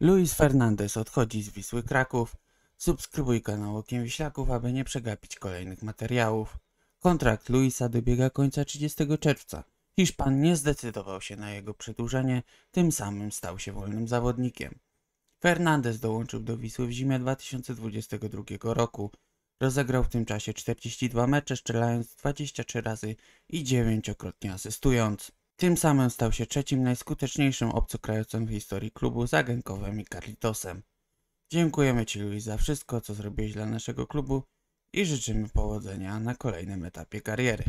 Luis Fernandez odchodzi z Wisły Kraków. Subskrybuj kanał Okiem Wiślaków, aby nie przegapić kolejnych materiałów. Kontrakt Luisa dobiega końca 30 czerwca. Hiszpan nie zdecydował się na jego przedłużenie, tym samym stał się wolnym zawodnikiem. Fernandez dołączył do Wisły w zimie 2022 roku. Rozegrał w tym czasie 42 mecze, strzelając 23 razy i 9-krotnie asystując. Tym samym stał się trzecim najskuteczniejszym obcokrajowcem w historii klubu z Genkołem i Carlitosem. Dziękujemy Ci Luis za wszystko, co zrobiłeś dla naszego klubu i życzymy powodzenia na kolejnym etapie kariery.